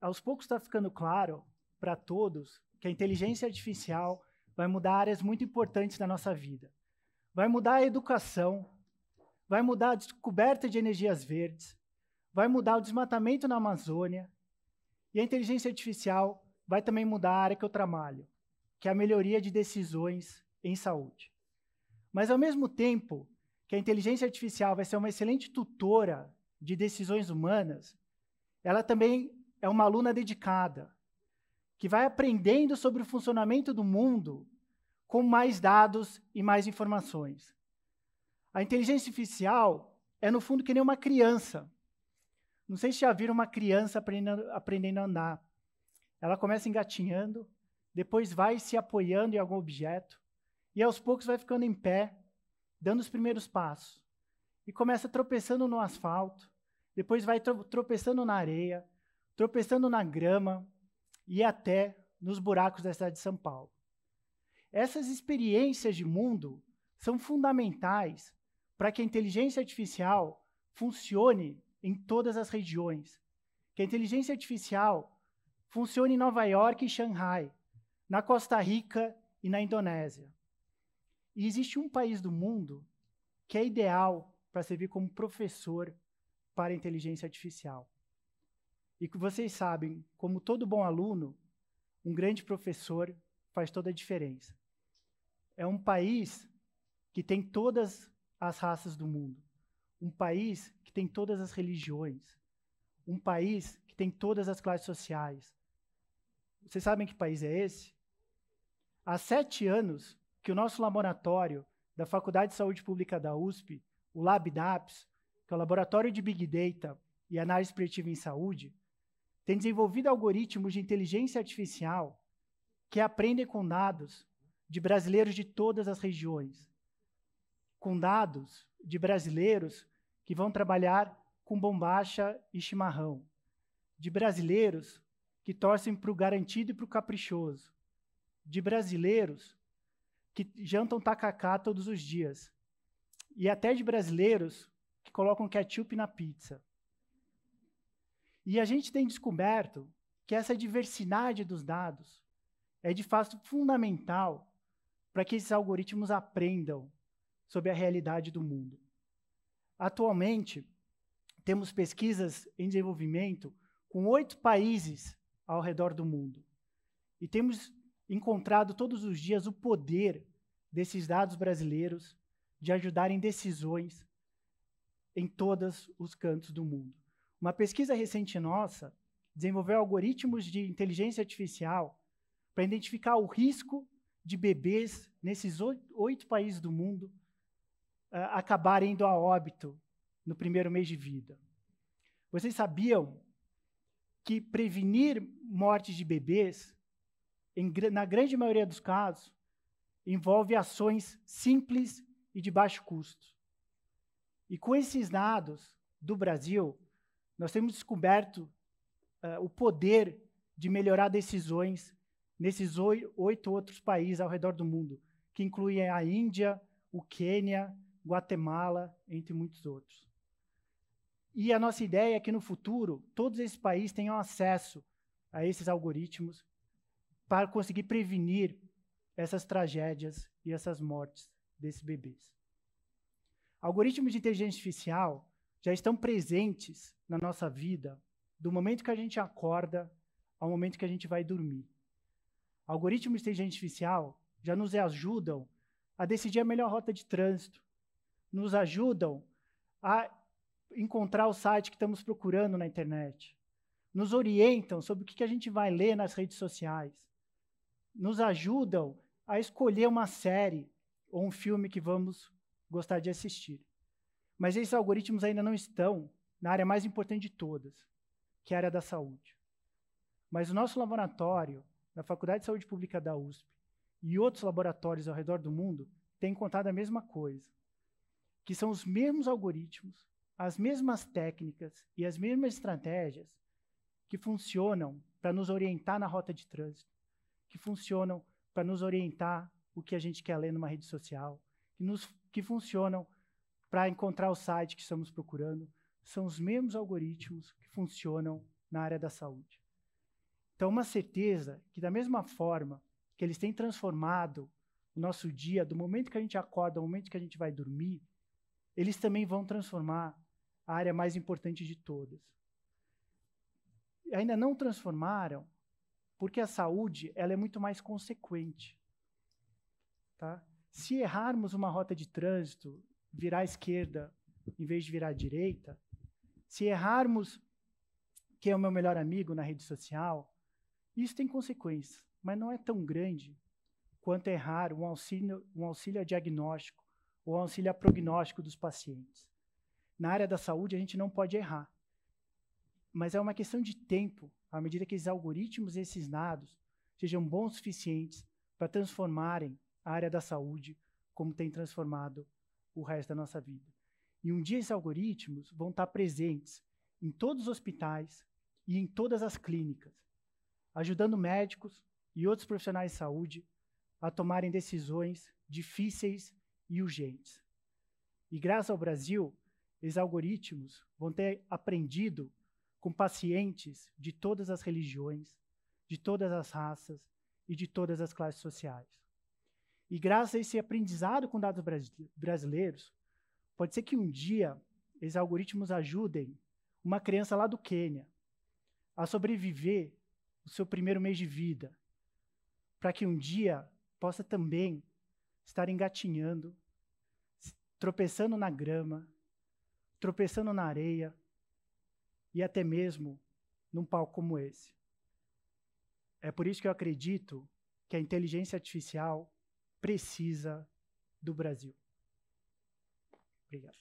aos poucos está ficando claro para todos que a inteligência artificial vai mudar áreas muito importantes da nossa vida. Vai mudar a educação, vai mudar a descoberta de energias verdes, vai mudar o desmatamento na Amazônia. E a inteligência artificial vai também mudar a área que eu trabalho, que é a melhoria de decisões em saúde. Mas, ao mesmo tempo que a inteligência artificial vai ser uma excelente tutora de decisões humanas, ela também é uma aluna dedicada, que vai aprendendo sobre o funcionamento do mundo com mais dados e mais informações. A inteligência artificial é, no fundo, que nem uma criança. Não sei se já viram uma criança aprendendo, aprendendo a andar. Ela começa engatinhando, depois vai se apoiando em algum objeto, e aos poucos vai ficando em pé, dando os primeiros passos. E começa tropeçando no asfalto, depois vai tropeçando na areia, tropeçando na grama e até nos buracos da cidade de São Paulo. Essas experiências de mundo são fundamentais para que a inteligência artificial funcione em todas as regiões. Que a inteligência artificial funcione em Nova York e Xangai, na Costa Rica e na Indonésia. E existe um país do mundo que é ideal para servir como professor para a inteligência artificial. E que vocês sabem, como todo bom aluno, um grande professor faz toda a diferença. É um país que tem todas as raças do mundo, um país que tem todas as religiões, um país que tem todas as classes sociais. Vocês sabem que país é esse? Há sete anos que o nosso laboratório da Faculdade de Saúde Pública da USP, o LabNAPS, que é o Laboratório de Big Data e Análise Preditiva em Saúde, tem desenvolvido algoritmos de inteligência artificial que aprendem com dados de brasileiros de todas as regiões, com dados de brasileiros que vão trabalhar com bombacha e chimarrão, de brasileiros que torcem para o garantido e para o caprichoso, de brasileiros que jantam tacacá todos os dias, e até de brasileiros que colocam ketchup na pizza. E a gente tem descoberto que essa diversidade dos dados é de fato fundamental para que esses algoritmos aprendam sobre a realidade do mundo. Atualmente, temos pesquisas em desenvolvimento com oito países ao redor do mundo. E temos encontrado todos os dias o poder desses dados brasileiros de ajudarem decisões em todos os cantos do mundo. Uma pesquisa recente nossa desenvolveu algoritmos de inteligência artificial para identificar o risco de bebês nesses oito países do mundo uh, acabarem indo a óbito no primeiro mês de vida. Vocês sabiam que prevenir mortes de bebês, em, na grande maioria dos casos, envolve ações simples e de baixo custo? E com esses dados do Brasil, nós temos descoberto uh, o poder de melhorar decisões nesses oito outros países ao redor do mundo, que incluem a Índia, o Quênia, Guatemala, entre muitos outros. E a nossa ideia é que no futuro todos esses países tenham acesso a esses algoritmos para conseguir prevenir essas tragédias e essas mortes desses bebês. Algoritmos de inteligência artificial já estão presentes na nossa vida do momento que a gente acorda ao momento que a gente vai dormir. Algoritmos de inteligência artificial já nos ajudam a decidir a melhor rota de trânsito, nos ajudam a encontrar o site que estamos procurando na internet, nos orientam sobre o que a gente vai ler nas redes sociais, nos ajudam a escolher uma série ou um filme que vamos gostar de assistir. Mas esses algoritmos ainda não estão na área mais importante de todas, que é a área da saúde. Mas o nosso laboratório, da Faculdade de Saúde Pública da USP, e outros laboratórios ao redor do mundo têm contado a mesma coisa, que são os mesmos algoritmos, as mesmas técnicas e as mesmas estratégias que funcionam para nos orientar na rota de trânsito, que funcionam para nos orientar o que a gente quer ler numa rede social, que, nos, que funcionam para encontrar o site que estamos procurando, são os mesmos algoritmos que funcionam na área da saúde. Então, uma certeza que, da mesma forma que eles têm transformado o nosso dia, do momento que a gente acorda ao momento que a gente vai dormir, eles também vão transformar a área mais importante de todas. Ainda não transformaram porque a saúde ela é muito mais consequente. Tá? Se errarmos uma rota de trânsito virar à esquerda em vez de virar à direita, se errarmos que é o meu melhor amigo na rede social, isso tem consequências, mas não é tão grande quanto errar um auxílio, um auxílio a diagnóstico ou auxílio a prognóstico dos pacientes. Na área da saúde, a gente não pode errar, mas é uma questão de tempo, à medida que esses algoritmos e esses dados sejam bons o suficientes para transformarem a área da saúde como tem transformado o resto da nossa vida. E um dia esses algoritmos vão estar presentes em todos os hospitais e em todas as clínicas, ajudando médicos e outros profissionais de saúde a tomarem decisões difíceis e urgentes. E graças ao Brasil, esses algoritmos vão ter aprendido com pacientes de todas as religiões, de todas as raças e de todas as classes sociais. E graças a esse aprendizado com dados brasileiros, pode ser que um dia esses algoritmos ajudem uma criança lá do Quênia a sobreviver o seu primeiro mês de vida, para que um dia possa também estar engatinhando, tropeçando na grama, tropeçando na areia e até mesmo num palco como esse. É por isso que eu acredito que a inteligência artificial precisa do Brasil. Obrigado.